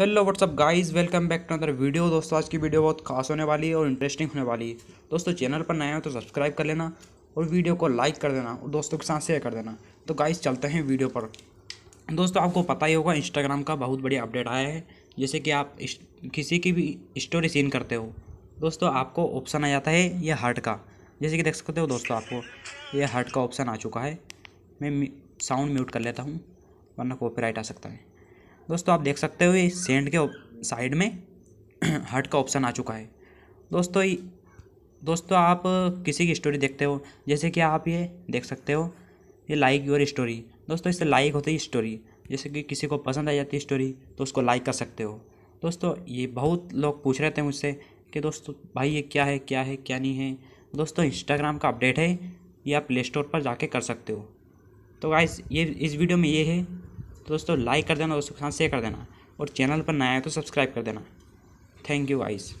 hello what's up guys welcome back to अंदर video दोस्तों आज की वीडियो बहुत खास होने वाली है और इंटरेस्टिंग होने वाली है दोस्तों चैनल पर नए हो तो सब्सक्राइब कर लेना और वीडियो को लाइक कर देना और दोस्तों के साथ शेयर कर देना तो गाइस चलते हैं वीडियो पर दोस्तों आपको पता ही होगा इंस्टाग्राम का बहुत बड़ी अपडेट आया है जैसे कि आप किसी की भी स्टोरी सीन करते हो दोस्तों आपको ऑप्शन आ जाता है यह हार्ट का जैसे कि देख सकते हो दोस्तों आपको यह हार्ट का ऑप्शन आ चुका है मैं साउंड म्यूट कर लेता हूँ वरना कॉपी आ सकता है दोस्तों आप देख सकते हो ये सेंड के साइड में हट का ऑप्शन आ चुका है दोस्तों दोस्तों आप किसी की स्टोरी देखते हो जैसे कि आप ये देख सकते हो ये लाइक योर स्टोरी दोस्तों इससे लाइक होती है स्टोरी जैसे कि किसी को पसंद आ जाती है स्टोरी तो उसको लाइक कर सकते हो दोस्तों ये बहुत लोग पूछ रहे थे मुझसे कि दोस्तों भाई ये क्या है क्या है क्या नहीं है दोस्तों इंस्टाग्राम का अपडेट है ये आप प्ले स्टोर पर जाके कर सकते हो तो गाइस ये इस वीडियो में ये है तो दोस्तों लाइक कर देना दोस्तों के साथ शेयर कर देना और चैनल पर नया है तो सब्सक्राइब कर देना थैंक यू आइज़